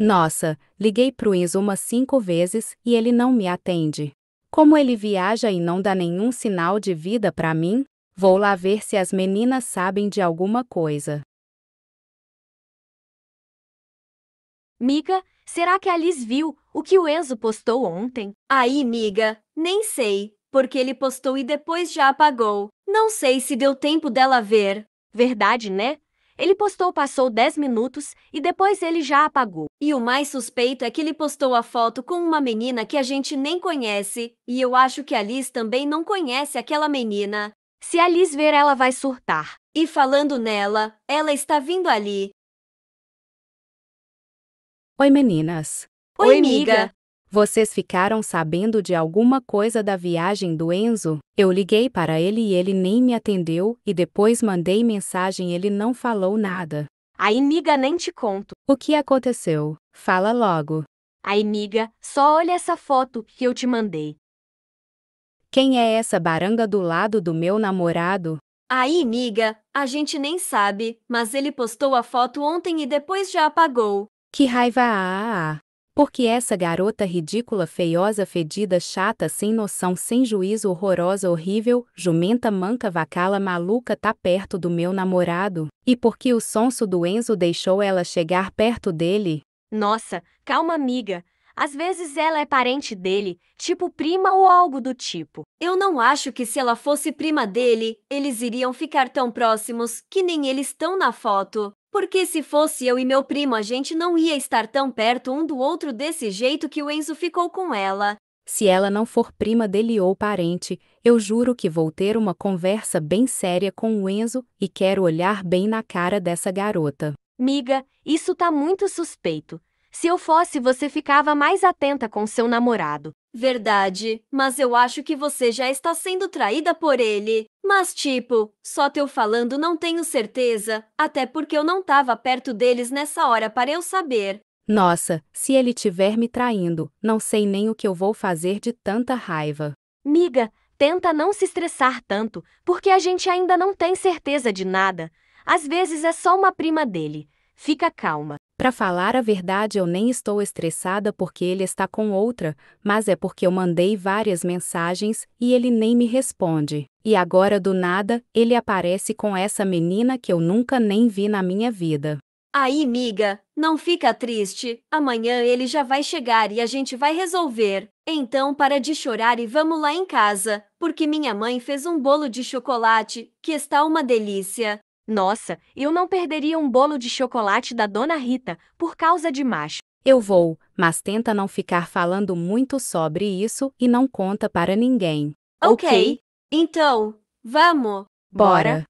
Nossa, liguei pro Enzo umas cinco vezes e ele não me atende. Como ele viaja e não dá nenhum sinal de vida para mim, vou lá ver se as meninas sabem de alguma coisa. Miga, será que a Liz viu o que o Enzo postou ontem? Aí, miga, nem sei, porque ele postou e depois já apagou. Não sei se deu tempo dela ver. Verdade, né? Ele postou passou 10 minutos e depois ele já apagou. E o mais suspeito é que ele postou a foto com uma menina que a gente nem conhece, e eu acho que a Liz também não conhece aquela menina. Se a Liz ver, ela vai surtar. E falando nela, ela está vindo ali. Oi, meninas. Oi, amiga. Vocês ficaram sabendo de alguma coisa da viagem do Enzo? Eu liguei para ele e ele nem me atendeu, e depois mandei mensagem e ele não falou nada. Aí, miga, nem te conto. O que aconteceu? Fala logo. Aí, miga, só olha essa foto que eu te mandei. Quem é essa baranga do lado do meu namorado? Aí, miga, a gente nem sabe, mas ele postou a foto ontem e depois já apagou. Que raiva! Ah, ah, ah. Porque essa garota ridícula, feiosa, fedida, chata, sem noção, sem juízo, horrorosa, horrível, jumenta, manca, vacala, maluca tá perto do meu namorado? E porque o sonso do Enzo deixou ela chegar perto dele? Nossa, calma, amiga. Às vezes ela é parente dele, tipo prima ou algo do tipo. Eu não acho que se ela fosse prima dele, eles iriam ficar tão próximos que nem eles estão na foto. Porque se fosse eu e meu primo, a gente não ia estar tão perto um do outro desse jeito que o Enzo ficou com ela. Se ela não for prima dele ou parente, eu juro que vou ter uma conversa bem séria com o Enzo e quero olhar bem na cara dessa garota. Miga, isso tá muito suspeito. Se eu fosse, você ficava mais atenta com seu namorado. Verdade, mas eu acho que você já está sendo traída por ele. Mas, tipo, só teu falando não tenho certeza, até porque eu não tava perto deles nessa hora para eu saber. Nossa, se ele tiver me traindo, não sei nem o que eu vou fazer de tanta raiva. Miga, tenta não se estressar tanto, porque a gente ainda não tem certeza de nada. Às vezes é só uma prima dele. Fica calma. Para falar a verdade, eu nem estou estressada porque ele está com outra, mas é porque eu mandei várias mensagens e ele nem me responde. E agora do nada, ele aparece com essa menina que eu nunca nem vi na minha vida. Aí, miga, não fica triste. Amanhã ele já vai chegar e a gente vai resolver. Então, para de chorar e vamos lá em casa, porque minha mãe fez um bolo de chocolate que está uma delícia. Nossa, eu não perderia um bolo de chocolate da Dona Rita, por causa de macho. Eu vou, mas tenta não ficar falando muito sobre isso e não conta para ninguém. Ok. okay. Então, vamos. Bora.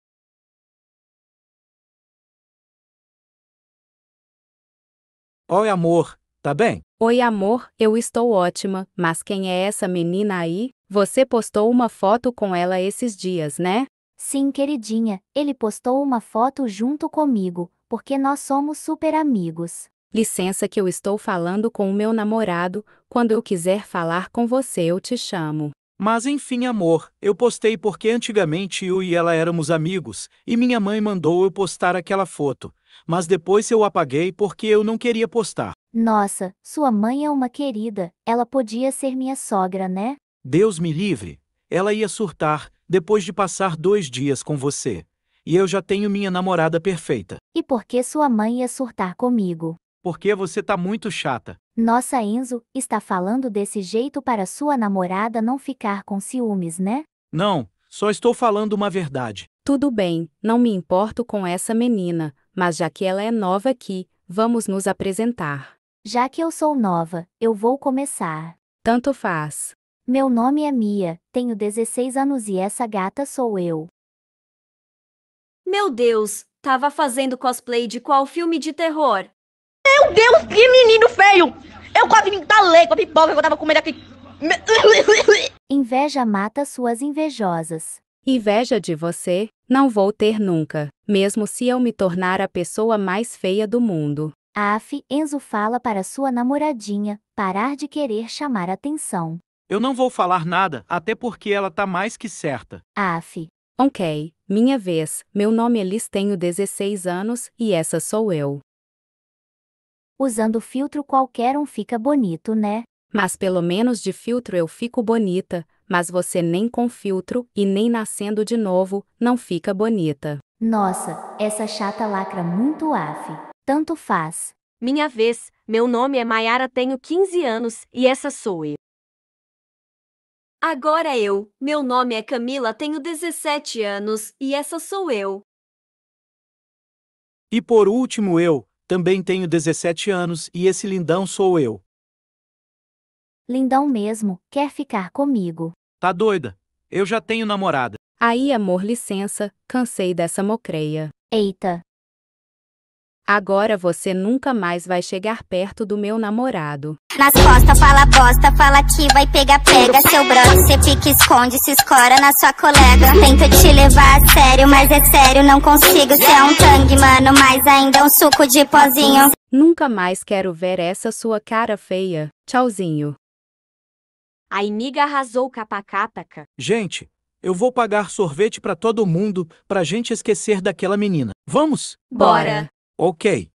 Oi, amor. Tá bem? Oi, amor. Eu estou ótima, mas quem é essa menina aí? Você postou uma foto com ela esses dias, né? Sim, queridinha, ele postou uma foto junto comigo, porque nós somos super amigos. Licença que eu estou falando com o meu namorado, quando eu quiser falar com você eu te chamo. Mas enfim, amor, eu postei porque antigamente eu e ela éramos amigos, e minha mãe mandou eu postar aquela foto, mas depois eu apaguei porque eu não queria postar. Nossa, sua mãe é uma querida, ela podia ser minha sogra, né? Deus me livre, ela ia surtar, depois de passar dois dias com você. E eu já tenho minha namorada perfeita. E por que sua mãe ia surtar comigo? Porque você tá muito chata. Nossa Enzo, está falando desse jeito para sua namorada não ficar com ciúmes, né? Não, só estou falando uma verdade. Tudo bem, não me importo com essa menina, mas já que ela é nova aqui, vamos nos apresentar. Já que eu sou nova, eu vou começar. Tanto faz. Meu nome é Mia, tenho 16 anos e essa gata sou eu. Meu Deus, tava fazendo cosplay de qual filme de terror? Meu Deus, que menino feio! Eu quase me entalei com a pipoca que eu tava comendo aqui. Inveja mata suas invejosas. Inveja de você, não vou ter nunca, mesmo se eu me tornar a pessoa mais feia do mundo. Af, Enzo fala para sua namoradinha, parar de querer chamar atenção. Eu não vou falar nada, até porque ela tá mais que certa. Af. Ok, minha vez. Meu nome é Liz, tenho 16 anos e essa sou eu. Usando filtro qualquer um fica bonito, né? Mas pelo menos de filtro eu fico bonita, mas você nem com filtro e nem nascendo de novo não fica bonita. Nossa, essa chata lacra muito af. Tanto faz. Minha vez, meu nome é Maiara, tenho 15 anos e essa sou eu. Agora eu, meu nome é Camila, tenho 17 anos, e essa sou eu. E por último eu, também tenho 17 anos e esse lindão sou eu. Lindão mesmo, quer ficar comigo. Tá doida? Eu já tenho namorada. Aí, amor, licença, cansei dessa mocreia. Eita, Agora você nunca mais vai chegar perto do meu namorado. Nas costas fala bosta, fala que vai pegar pega Seu brother cê pique esconde, se escora na sua colega Tento te levar a sério, mas é sério, não consigo Cê é um tangue, mano, mas ainda é um suco de pozinho Nunca mais quero ver essa sua cara feia. Tchauzinho. A inimiga arrasou capacataca. Gente, eu vou pagar sorvete pra todo mundo pra gente esquecer daquela menina. Vamos? Bora! Ok.